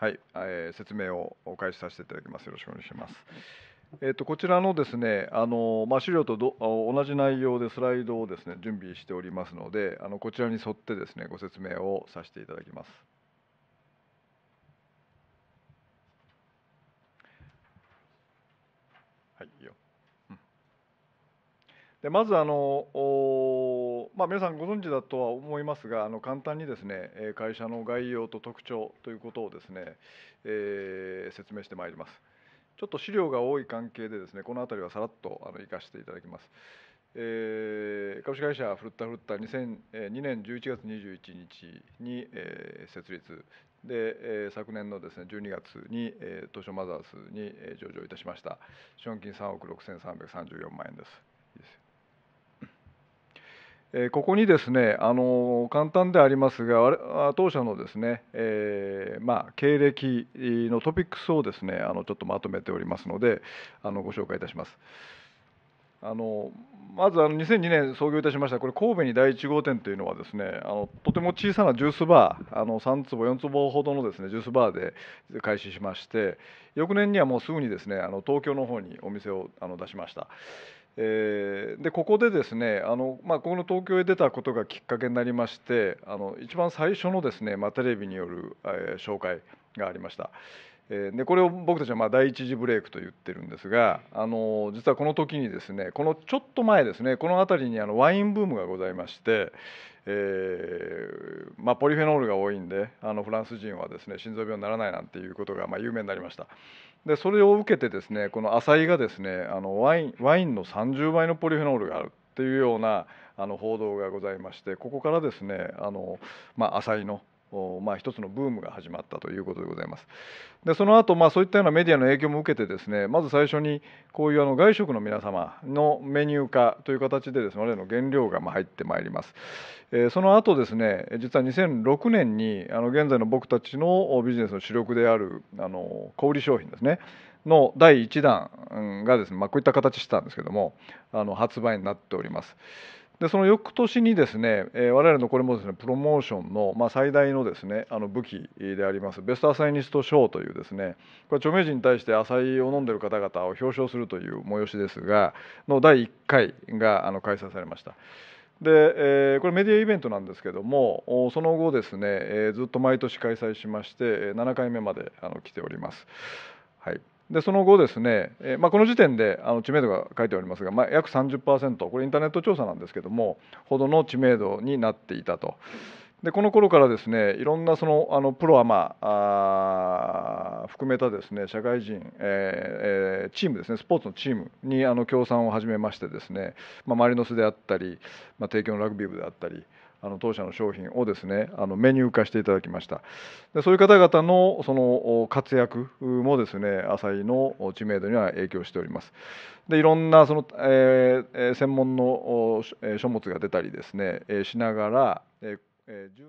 はい、えー、説明をお返しさせていただきます。よろしくお願いします。えーと、こちらのですねあの、まあ、資料とど同じ内容でスライドをですね準備しておりますのであのこちらに沿ってですねご説明をさせていただきます。はい、いいようん、でまずあのまあ、皆さんご存知だとは思いますがあの簡単にですね会社の概要と特徴ということをですね、えー、説明してまいりますちょっと資料が多い関係でですねこの辺りはさらっとあの生かしていただきます、えー、株式会社フルッタフルッタ2002年11月21日に、えー、設立で、え昨年のですね12月に、え書マザーズに、え上場いたしました資本金3億6334万円です。いいですえここにですねあの簡単でありますが当社のですね、えー、まあ、経歴のトピックスをですねあのちょっとまとめておりますのであのご紹介いたします。あのまずあの2002年創業いたしましたこれ神戸に第1号店というのはですねあのとても小さなジュースバーあの3坪4坪ほどのですねジュースバーで開始しまして翌年にはもうすぐにですねあの東京の方にお店をあの出しました。えー、でここでですねあの、まあ、この東京へ出たことがきっかけになりましてあの一番最初のですね、まあ、テレビによる、えー、紹介がありました。でこれを僕たちはまあ第一次ブレイクと言ってるんですがあの実はこの時にですねこのちょっと前ですねこの辺りにあのワインブームがございまして、えー、まあ、ポリフェノールが多いんであのフランス人はですね心臓病にならないなんていうことがまあ有名になりました。でそれを受けてですねこのアサイがですねあのワインワインの30倍のポリフェノールがあるっていうようなあの報道がございましてここからですねあの、まあ、アサイのまあ、一つのブームが始まったということでございます。でその後、まあそういったようなメディアの影響も受けてですねまず最初にこういうあの外食の皆様のメニュー化という形でですね我々の原料がま入ってまいります。えその後ですね実は2006年にあの現在の僕たちのビジネスの主力であるあの小売商品ですねの第1弾がですね、まあ、こういった形したんですけどもあの発売になっております。でその翌年にですね、えー、我々のこれもですねプロモーションの、まあ、最大のですねあの武器でありますベストアサイニスト賞というですねこれ著名人に対してアサイを飲んでいる方々を表彰するという催しですがの第1回があの開催されました。でえー、これメディアイベントなんですけどもその後ですね、えー、ずっと毎年開催しまして7回目まであの来ております。はいでその後ですね、えまあ、この時点であの知名度が書いておりますが、まあ、約30%これインターネット調査なんですけどもほどの知名度になっていたと。でこの頃からですねいろんなそのあのプロアマあ含めたですね社会人、えー、チームですねスポーツのチームにあの協賛を始めましてですね、まあ、マリノスであったり、まあ、帝京のラグビー部であったりあの当社の商品をですねあのメニュー化していただきましたでそういう方々のその活躍もですね浅井の知名度には影響しておりますでいろんなその、えー、専門の書物が出たりですねしながら、えー